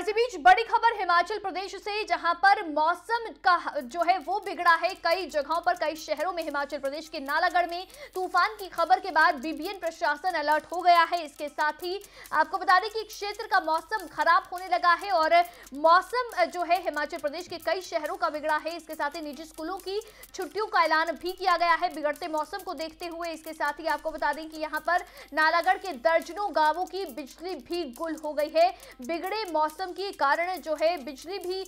और इसी बीच बड़ी खबर हिमाचल प्रदेश से जहां पर मौसम का जो है वो बिगड़ा है कई जगहों पर कई शहरों में हिमाचल प्रदेश के नालागढ़ में तूफान की खबर के बाद बीबीएन प्रशासन अलर्ट हो गया है इसके साथ ही आपको बता दें कि क्षेत्र का मौसम खराब होने लगा है और मौसम जो है हिमाचल प्रदेश के कई शहरों का बिगड़ा है इसके साथ ही निजी स्कूलों की छुट्टियों का ऐलान भी किया गया है बिगड़ते मौसम को देखते हुए इसके साथ ही आपको बता दें कि यहाँ पर नालागढ़ के दर्जनों गांवों की बिजली भी गुल हो गई है बिगड़े मौसम मौसम के कारण जो है बिजली भी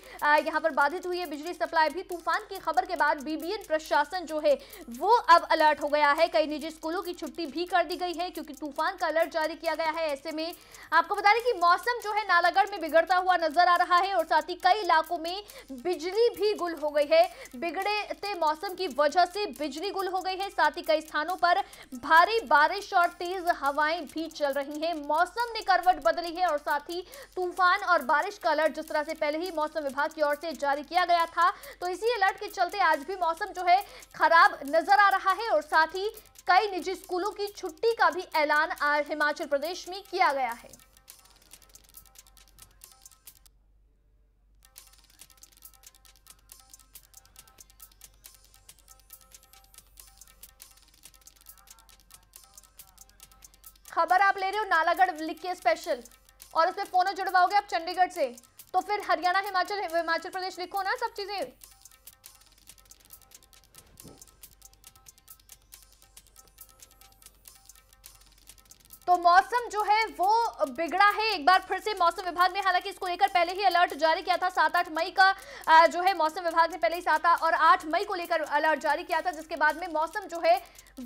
यहाँ पर बाधित हुई है बिजली सप्लाई भी तूफान की खबर के बाद बीबीएन प्रशासन जो है वो अब अलर्ट हो गया है कई निजी स्कूलों की छुट्टी भी कर दी गई है क्योंकि तूफान का अलर्ट जारी किया गया है ऐसे में आपको बता दें कि मौसम जो है नालागढ़ में बिगड़ता हुआ नजर आ रहा है और साथ ही कई इलाकों में बिजली भी गुल हो गई है बिगड़े मौसम की वजह से बिजली गुल हो गई है साथ ही कई स्थानों पर भारी बारिश और तेज हवाएं भी चल रही हैं मौसम ने करवट बदली है और साथ ही तूफान और बारिश का अलर्ट जिस तरह से पहले ही मौसम विभाग की ओर से जारी किया गया था तो इसी अलर्ट के चलते आज भी मौसम जो है खराब नजर आ रहा है और साथ ही कई निजी स्कूलों की छुट्टी का भी ऐलान हिमाचल प्रदेश में किया गया है खबर आप ले रहे हो नालागढ़ लिख के स्पेशल और उसमें फ़ोन जुड़वाओगे आप चंडीगढ़ से तो फिर हरियाणा हिमाचल हिमाचल प्रदेश लिखो ना सब चीज़ें तो मौसम जो है वो बिगड़ा है एक बार फिर से मौसम विभाग ने हालांकि इसको लेकर पहले ही अलर्ट जारी किया था सात आठ मई का जो है मौसम विभाग ने पहले ही सात और आठ मई को लेकर अलर्ट जारी किया था जिसके बाद में मौसम जो है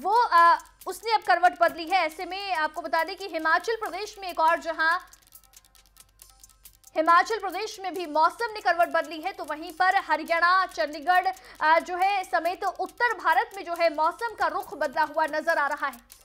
वो आ, उसने अब करवट बदली है ऐसे में आपको बता दें कि हिमाचल प्रदेश में एक और जहां हिमाचल प्रदेश में भी मौसम ने करवट बदली है तो वहीं पर हरियाणा चंडीगढ़ जो है समेत उत्तर भारत में जो है मौसम का रुख बदला हुआ नजर आ रहा है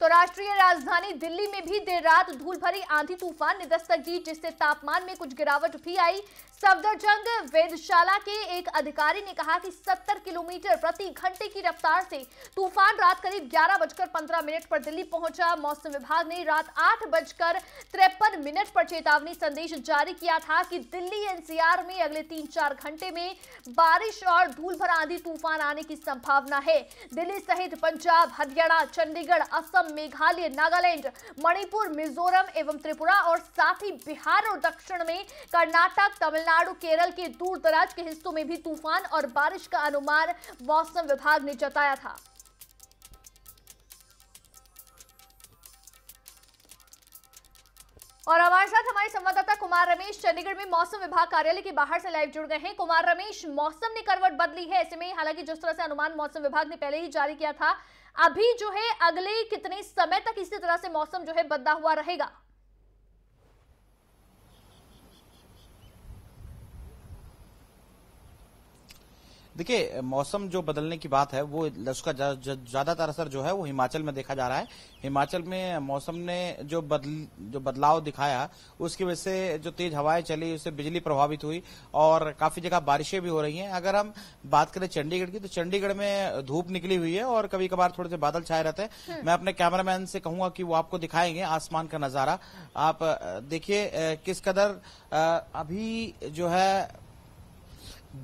तो राष्ट्रीय राजधानी दिल्ली में भी देर रात धूल भरी आंधी तूफान ने दस्तक दी जिससे तापमान में कुछ गिरावट भी आई सफदरजंग वेदशाला के एक अधिकारी ने कहा कि 70 किलोमीटर प्रति घंटे की रफ्तार से तूफान रात करीब ग्यारह बजकर पंद्रह मिनट पर दिल्ली पहुंचा मौसम विभाग ने रात आठ बजकर तिरपन मिनट पर चेतावनी संदेश जारी किया था कि दिल्ली एनसीआर में अगले तीन चार घंटे में बारिश और धूल भरा आंधी तूफान आने की संभावना है दिल्ली सहित पंजाब हरियाणा चंडीगढ़ असम मेघालय नागालैंड मणिपुर मिजोरम एवं त्रिपुरा और साथ ही बिहार और दक्षिण में कर्नाटक तमिलनाडु तमिलनाडु केरल के दूर दराज के हिस्सों में भी तूफान और बारिश का अनुमान मौसम विभाग ने जताया था और हमारे साथ हमारे संवाददाता कुमार रमेश चंडीगढ़ में मौसम विभाग कार्यालय के बाहर से लाइव जुड़ गए हैं कुमार रमेश मौसम ने करवट बदली है ऐसे में हालांकि जिस तरह से अनुमान मौसम विभाग ने पहले ही जारी किया था अभी जो है अगले कितने समय तक इसी तरह से मौसम जो है बदला हुआ रहेगा देखिए मौसम जो बदलने की बात है वो उसका ज्यादातर असर जो है वो हिमाचल में देखा जा रहा है हिमाचल में मौसम ने जो बदल जो बदलाव दिखाया उसकी वजह से जो तेज हवाएं चली उससे बिजली प्रभावित हुई और काफी जगह बारिशें भी हो रही हैं अगर हम बात करें चंडीगढ़ की तो चंडीगढ़ में धूप निकली हुई है और कभी कभार थोड़े से बादल छाए रहते हैं हम्म। मैं अपने कैमरामैन से कहूंगा कि वो आपको दिखाएंगे आसमान का नजारा आप देखिए किस कदर अभी जो है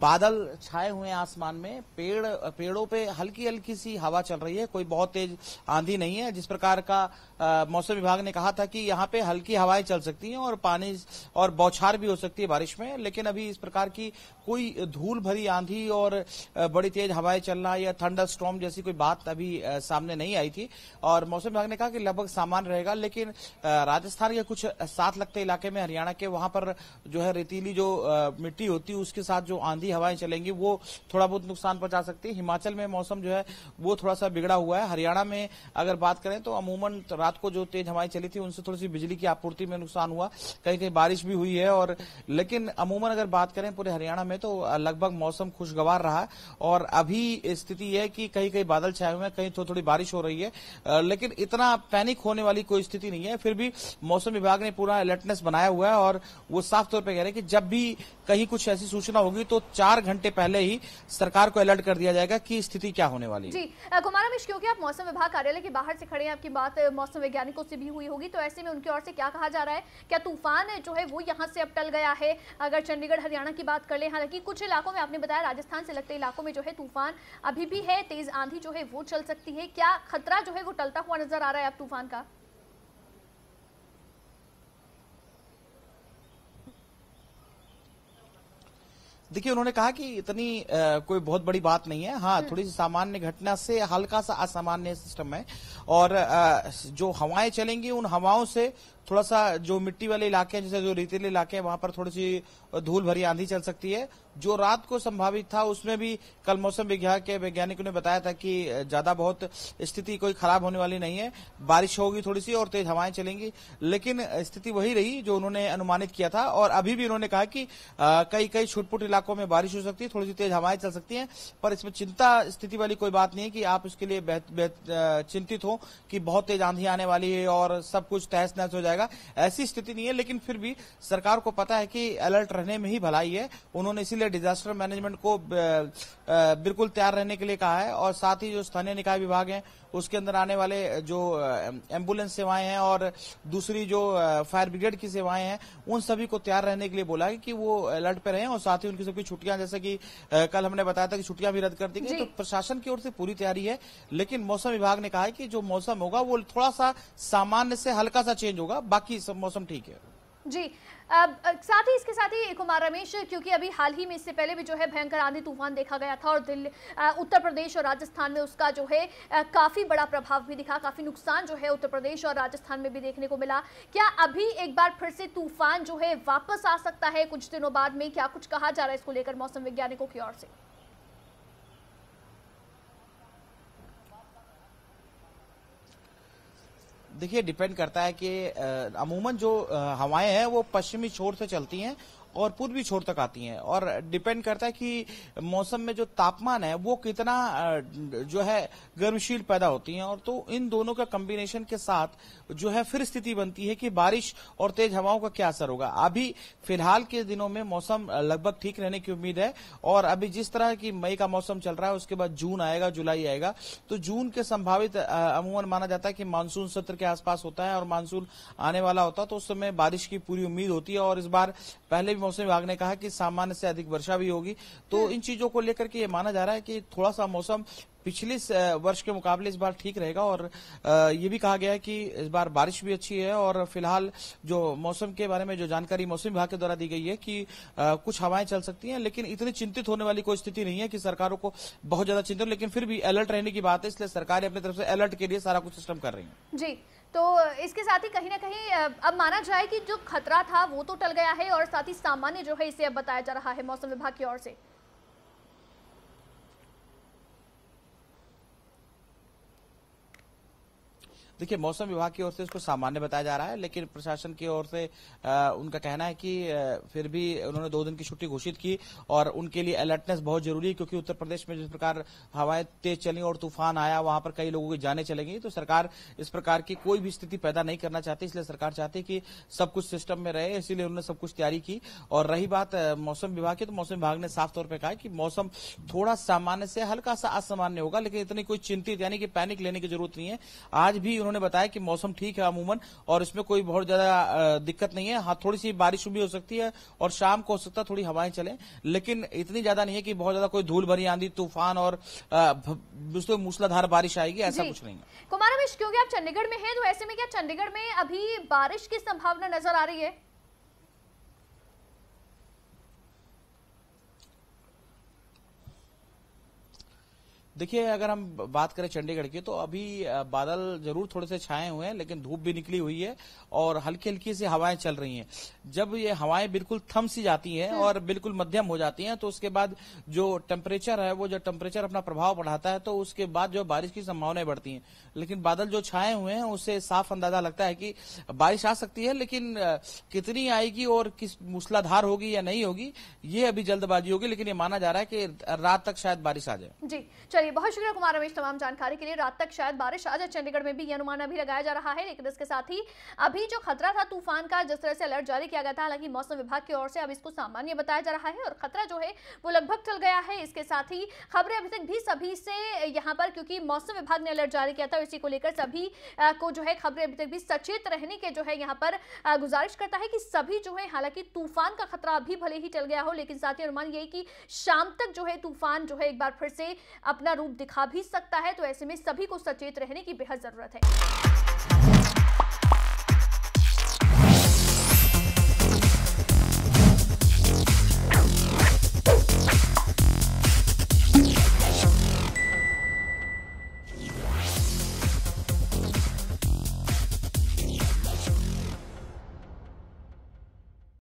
बादल छाए हुए हैं आसमान में पेड़ पेड़ों पे हल्की हल्की सी हवा चल रही है कोई बहुत तेज आंधी नहीं है जिस प्रकार का मौसम विभाग ने कहा था कि यहाँ पे हल्की हवाएं चल सकती हैं और पानी और बौछार भी हो सकती है बारिश में लेकिन अभी इस प्रकार की कोई धूल भरी आंधी और बड़ी तेज हवाएं चलना या थंडर स्ट्रॉम जैसी कोई बात अभी सामने नहीं आई थी और मौसम विभाग ने कहा कि लगभग सामान्य रहेगा लेकिन राजस्थान के कुछ साथ लगते इलाके में हरियाणा के वहां पर जो है रेतीली जो मिट्टी होती है उसके साथ जो आंधी आंधी हवाएं चलेंगी वो थोड़ा बहुत नुकसान पहुंचा सकती है हिमाचल में मौसम जो है वो थोड़ा सा बिगड़ा हुआ है हरियाणा में अगर बात करें तो अमूमन रात को जो तेज हवाएं चली थी उनसे थोड़ी सी बिजली की आपूर्ति में नुकसान हुआ कहीं कहीं बारिश भी हुई है और लेकिन अमूमन अगर बात करें पूरे हरियाणा में तो लगभग मौसम खुशगवार रहा और अभी स्थिति यह कि कहीं कहीं बादल छाए हुए हैं कहीं थोड़ी थोड़ी बारिश हो रही है लेकिन इतना पैनिक होने वाली कोई स्थिति नहीं है फिर भी मौसम विभाग ने पूरा अलर्टनेस बनाया हुआ है और वो साफ तौर पर कह रहे हैं कि जब भी कहीं कुछ ऐसी सूचना होगी तो चार घंटे पहले ही सरकार को अलर्ट कर दिया जाएगा कि स्थिति क्या होने वाली जी कुमार क्योंकि आप मौसम विभाग कार्यालय के बाहर से खड़े हैं आपकी बात मौसम वैज्ञानिकों से भी हुई होगी तो ऐसे में उनकी ओर से क्या कहा जा रहा है क्या तूफान जो है वो यहाँ से अब टल गया है अगर चंडीगढ़ हरियाणा की बात कर ले हालांकि कुछ इलाकों में आपने बताया राजस्थान से लगते इलाकों में जो है तूफान अभी भी है तेज आंधी जो है वो चल सकती है क्या खतरा जो है वो टलता हुआ नजर आ रहा है अब तूफान का देखिए उन्होंने कहा कि इतनी आ, कोई बहुत बड़ी बात नहीं है हाँ हम्म। थोड़ी सी सामान्य घटना से हल्का सा असामान्य सिस्टम है और आ, जो हवाएं चलेंगी उन हवाओं से थोड़ा सा जो मिट्टी वाले इलाके हैं जैसे जो रेतीले इलाके हैं वहां पर थोड़ी सी धूल भरी आंधी चल सकती है जो रात को संभावित था उसमें भी कल मौसम विज्ञान के वैज्ञानिकों ने बताया था कि ज्यादा बहुत स्थिति कोई खराब होने वाली नहीं है बारिश होगी थोड़ी सी और तेज हवाएं चलेंगी लेकिन स्थिति वही रही जो उन्होंने अनुमानित किया था और अभी भी उन्होंने कहा कि कई कई छुटपुट इलाकों में बारिश हो सकती है थोड़ी सी तेज हवाएं चल सकती हैं पर इसमें चिंता स्थिति वाली कोई बात नहीं है कि आप इसके लिए चिंतित हो कि बहुत तेज आंधी आने वाली है और सब कुछ तहस नहस हो जाएगा ऐसी स्थिति नहीं है लेकिन फिर भी सरकार को पता है कि अलर्ट रहने में ही भलाई है उन्होंने इसीलिए लिए डिजास्टर मैनेजमेंट को बिल्कुल तैयार रहने के लिए कहा है और साथ ही जो स्थानीय निकाय विभाग है उसके अंदर आने वाले जो एम्बुलेंस सेवाएं हैं और दूसरी जो फायर ब्रिगेड की सेवाएं हैं उन सभी को तैयार रहने के लिए बोला है कि वो अलर्ट पर रहें और साथ ही उनकी सबकी छुट्टियां जैसे कि कल हमने बताया था कि छुट्टियां भी रद्द कर दी गई तो प्रशासन की ओर से पूरी तैयारी है लेकिन मौसम विभाग ने कहा है कि जो मौसम होगा वो थोड़ा सा सामान्य से हल्का सा चेंज होगा बाकी सब मौसम ठीक है जी अब साथ ही इसके साथ ही कुमार रमेश क्योंकि अभी हाल ही में इससे पहले भी जो है भयंकर आंधी तूफान देखा गया था और दिल्ली उत्तर प्रदेश और राजस्थान में उसका जो है काफ़ी बड़ा प्रभाव भी दिखा काफ़ी नुकसान जो है उत्तर प्रदेश और राजस्थान में भी देखने को मिला क्या अभी एक बार फिर से तूफान जो है वापस आ सकता है कुछ दिनों बाद में क्या कुछ कहा जा रहा है इसको लेकर मौसम वैज्ञानिकों की ओर से देखिए डिपेंड करता है कि अमूमन जो हवाएं हैं वो पश्चिमी छोर से चलती हैं और पूर्वी छोर तक आती हैं और डिपेंड करता है कि मौसम में जो तापमान है वो कितना जो है गर्मशील पैदा होती हैं और तो इन दोनों का कम्बिनेशन के साथ जो है फिर स्थिति बनती है कि बारिश और तेज हवाओं का क्या असर होगा अभी फिलहाल के दिनों में मौसम लगभग ठीक रहने की उम्मीद है और अभी जिस तरह की मई का मौसम चल रहा है उसके बाद जून आएगा जुलाई आएगा तो जून के संभावित अमूमन माना जाता है कि मानसून सत्र के आसपास होता है और मानसून आने वाला होता है तो उस समय बारिश की पूरी उम्मीद होती है और इस बार पहले मौसम विभाग ने कहा कि सामान्य से अधिक वर्षा भी होगी तो हम्म। इन चीजों को लेकर के ये माना जा रहा है कि थोड़ा सा मौसम पिछले वर्ष के मुकाबले इस बार ठीक रहेगा और ये भी कहा गया है कि इस बार बारिश भी अच्छी है और फिलहाल जो मौसम के बारे में जो जानकारी मौसम विभाग के द्वारा दी गई है कि कुछ हवाएं चल सकती हैं लेकिन इतनी चिंतित होने वाली कोई स्थिति नहीं है कि सरकारों को बहुत ज्यादा चिंतित लेकिन फिर भी अलर्ट रहने की बात है इसलिए सरकार अपनी तरफ से अलर्ट के लिए सारा कुछ सिस्टम कर रही है जी तो इसके साथ ही कहीं ना कहीं अब माना जाए कि जो खतरा था वो तो टल गया है और साथ ही सामान्य जो है इसे अब बताया जा रहा है मौसम विभाग की ओर से देखिए मौसम विभाग की ओर से इसको सामान्य बताया जा रहा है लेकिन प्रशासन की ओर से आ, उनका कहना है कि आ, फिर भी उन्होंने दो दिन की छुट्टी घोषित की और उनके लिए अलर्टनेस बहुत जरूरी है क्योंकि उत्तर प्रदेश में जिस प्रकार हवाएं तेज चली और तूफान आया वहां पर कई लोगों की जाने चले गई तो सरकार इस प्रकार की कोई भी स्थिति पैदा नहीं करना चाहती इसलिए सरकार चाहती कि सब कुछ सिस्टम में रहे इसीलिए उन्होंने सब कुछ तैयारी की और रही बात मौसम विभाग की तो मौसम विभाग ने साफ तौर पर कहा कि मौसम थोड़ा सामान्य से हल्का सा असामान्य होगा लेकिन इतनी कोई चिंतित यानी कि पैनिक लेने की जरूरत नहीं है आज भी उन्होंने बताया कि मौसम ठीक है अमूमन और इसमें कोई बहुत ज्यादा दिक्कत नहीं है हाँ थोड़ी सी बारिश भी हो सकती है और शाम को हो सकता है थोड़ी हवाएं चले लेकिन इतनी ज्यादा नहीं है कि बहुत ज्यादा कोई धूल भरी आंधी तूफान और मूसलाधार बारिश आएगी ऐसा कुछ नहीं है कुमार क्योंकि आप चंडीगढ़ में है तो ऐसे में क्या चंडीगढ़ में अभी बारिश की संभावना नजर आ रही है देखिए अगर हम बात करें चंडीगढ़ की तो अभी बादल जरूर थोड़े से छाए हुए हैं लेकिन धूप भी निकली हुई है और हल्की हल्की सी हवाएं चल रही हैं जब ये हवाएं बिल्कुल थम सी जाती हैं हम्म। और बिल्कुल मध्यम हो जाती हैं तो उसके बाद जो टेम्परेचर है वो जो टेम्परेचर अपना प्रभाव बढ़ाता है तो उसके बाद जो बारिश की संभावनाएं बढ़ती हैं लेकिन बादल जो छाए हुए हैं उससे साफ अंदाजा लगता है कि बारिश आ सकती है लेकिन कितनी आएगी और किस मूसलाधार होगी या नहीं होगी ये अभी जल्दबाजी होगी लेकिन ये माना जा रहा है कि रात तक शायद बारिश आ जाए जी चलिए चलिए बहुत शुक्रिया कुमार रमेश तमाम जानकारी के लिए रात तक शायद बारिश आ जाए चंडीगढ़ में भी ये अनुमान अभी लगाया जा रहा है लेकिन इसके साथ ही अभी जो खतरा था तूफान का जिस तरह से अलर्ट जारी किया गया था हालांकि मौसम विभाग की ओर से अब इसको सामान्य बताया जा रहा है और खतरा जो है वो लगभग टल गया है इसके साथ ही खबरें अभी तक भी सभी से यहाँ पर क्योंकि मौसम विभाग ने अलर्ट जारी किया था इसी को लेकर सभी को जो है खबरें अभी तक भी सचेत रहने के जो है यहाँ पर गुजारिश करता है कि सभी जो है हालांकि तूफान का खतरा अभी भले ही टल गया हो लेकिन साथ ही अनुमान यही कि शाम तक जो है तूफान जो है एक बार फिर से अपना रूप दिखा भी सकता है तो ऐसे में सभी को सचेत रहने की बेहद जरूरत है